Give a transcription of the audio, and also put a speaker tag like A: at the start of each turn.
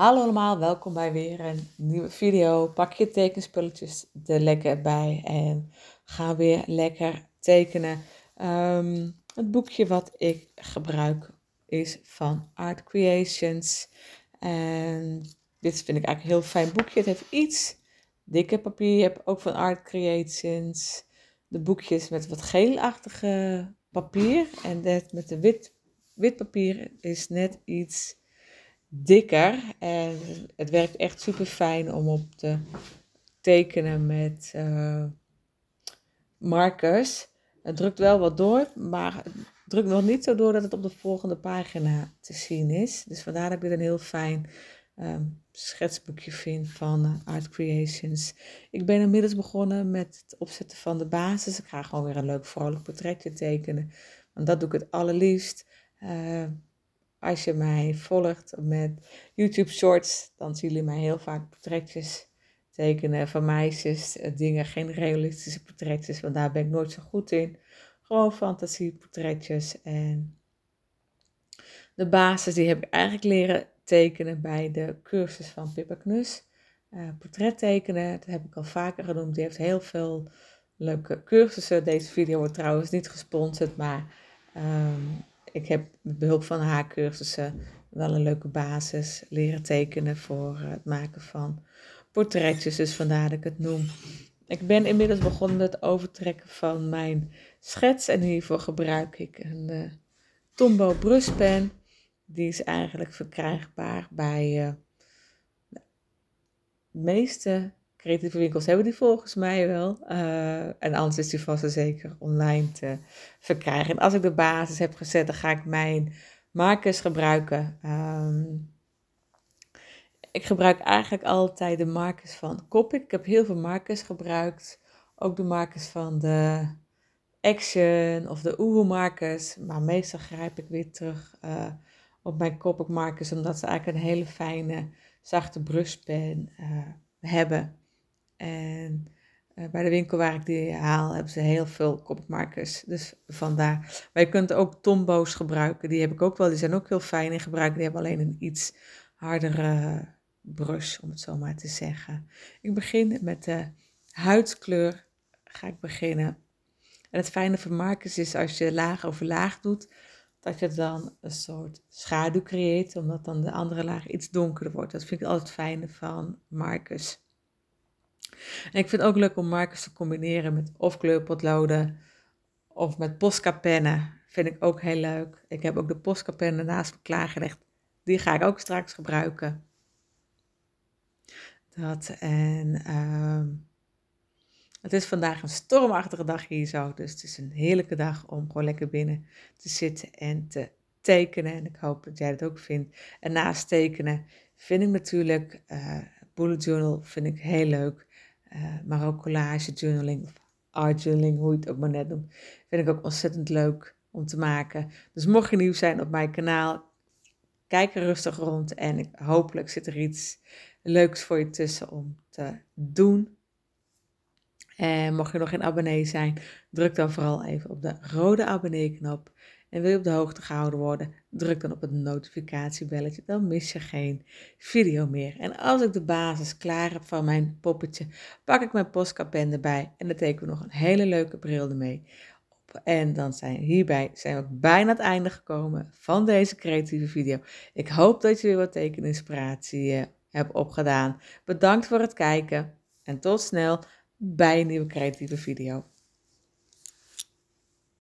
A: Hallo allemaal, welkom bij weer een nieuwe video. Pak je tekenspulletjes er lekker bij en ga weer lekker tekenen. Ehm, het boekje wat ik gebruik is van Art Creations. En dit vind ik eigenlijk een heel fijn boekje. Het heeft iets dikke papier. Je hebt ook van Art Creations de boekjes met wat geelachtige papier. En dat met de wit, wit papier is net iets dikker. En het werkt echt super fijn om op te tekenen met eh, markers. Het drukt wel wat door, maar het drukt nog niet zo door dat het op de volgende pagina te zien is. Dus vandaar dat ik dit een heel fijn um, schetsboekje vind van eh, Art Creations. Ik ben inmiddels begonnen met het opzetten van de basis. Ik ga gewoon weer een leuk vrolijk portretje tekenen. Want dat doe ik het allerliefst. Eh, als je mij volgt met YouTube Shorts, dan zien jullie mij heel vaak portretjes tekenen van meisjes. Eh, dingen, geen realistische portretjes, want daar ben ik nooit zo goed in. Gewoon fantasieportretjes. En de basis die heb ik eigenlijk leren tekenen bij de cursus van Pippa Knus. Uh, portret tekenen, dat heb ik al vaker genoemd. Die heeft heel veel leuke cursussen. Deze video wordt trouwens niet gesponsord, maar ehm, ik heb met behulp van haar cursussen wel een leuke basis leren tekenen voor het maken van portretjes. Dus vandaar dat ik het noem. Ik ben inmiddels begonnen met het overtrekken van mijn schets. En hiervoor gebruik ik een uh, eh, Tombow bruspen. Die is eigenlijk verkrijgbaar bij eh, de meeste creatieve winkels hebben die volgens mij wel. Eh, en anders is die vast en zeker online te verkrijgen. En als ik de basis heb gezet, dan ga ik mijn markers gebruiken. Ehm, ik gebruik eigenlijk altijd de markers van Copic. Ik heb heel veel markers gebruikt. Ook de markers van de Action of de Oehoe markers. Maar meestal grijp ik weer terug eh, op mijn Copic markers. Omdat ze eigenlijk een hele fijne, zachte bruspen eh, hebben. En eh, bij de winkel waar ik die haal, hebben ze heel veel kopmarkers. Dus vandaar. Maar je kunt ook tombo's gebruiken. Die heb ik ook wel. Die zijn ook heel fijn in gebruik. Die hebben alleen een iets hardere brush, om het zo maar te zeggen. Ik begin met de huidkleur. Ga ik beginnen. En het fijne van markers is als je laag over laag doet, dat je dan een soort schaduw creëert, omdat dan de andere laag iets donkerder wordt. Dat vind ik altijd fijne van markers. En ik vind het ook leuk om markers te combineren met of kleurpotloden of met Posca-pennen. Vind ik ook heel leuk. Ik heb ook de Posca-pennen naast me klaargelegd. Die ga ik ook straks gebruiken. Dat en ehm, het is vandaag een stormachtige dag hier zo. Dus het is een heerlijke dag om gewoon lekker binnen te zitten en te tekenen. En ik hoop dat jij dat ook vindt. En naast tekenen vind ik natuurlijk eh, bullet journal vind ik heel leuk uh, maar ook collage journaling art journaling, hoe je het ook maar net noemt, vind ik ook ontzettend leuk om te maken. Dus mocht je nieuw zijn op mijn kanaal, kijk er rustig rond en hopelijk zit er iets leuks voor je tussen om te doen. En mocht je nog geen abonnee zijn, druk dan vooral even op de rode abonneeknop. knop en wil je op de hoogte gehouden worden, druk dan op het notificatiebelletje, dan mis je geen video meer. En als ik de basis klaar heb van mijn poppetje, pak ik mijn postkapen erbij en dan tekenen we nog een hele leuke bril ermee. Op. En dan zijn hierbij zijn we bijna het einde gekomen van deze creatieve video. Ik hoop dat je weer wat tekeninspiratie eh, hebt opgedaan. Bedankt voor het kijken en tot snel bij een nieuwe creatieve video.